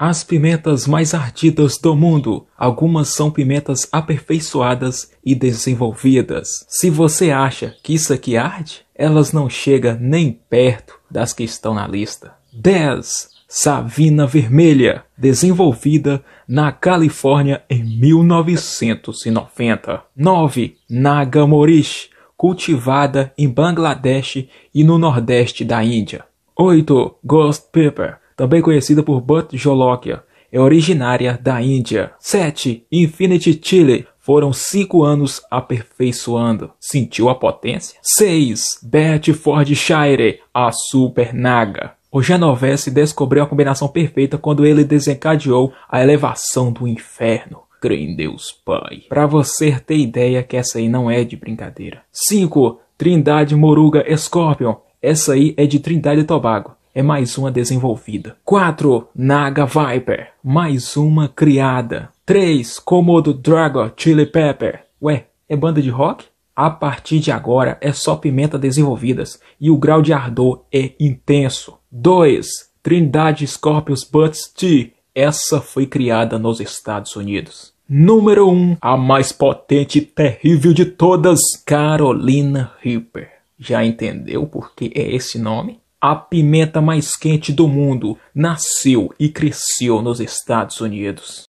As pimentas mais ardidas do mundo. Algumas são pimentas aperfeiçoadas e desenvolvidas. Se você acha que isso aqui arde, elas não chegam nem perto das que estão na lista. 10. Savina Vermelha, desenvolvida na Califórnia em 1990. 9. Naga Morish, cultivada em Bangladesh e no nordeste da Índia. 8. Ghost Pepper, também conhecida por Butt Jolokia, é originária da Índia. 7. Infinity Chile. Foram cinco anos aperfeiçoando. Sentiu a potência? 6. Bert Fordshire, a Super Naga. O Genovese descobriu a combinação perfeita quando ele desencadeou a elevação do inferno. Crê em Deus, Pai. Para você ter ideia que essa aí não é de brincadeira. 5. Trindade Moruga Scorpion. Essa aí é de Trindade e Tobago é mais uma desenvolvida. 4. Naga Viper, mais uma criada. 3. Komodo Dragon Chili Pepper. Ué, é banda de rock? A partir de agora é só pimenta desenvolvidas e o grau de ardor é intenso. 2. Trindade Scorpius Butts T. Essa foi criada nos Estados Unidos. Número 1. Um, a mais potente e terrível de todas, Carolina Reaper. Já entendeu por que é esse nome? A pimenta mais quente do mundo nasceu e cresceu nos Estados Unidos.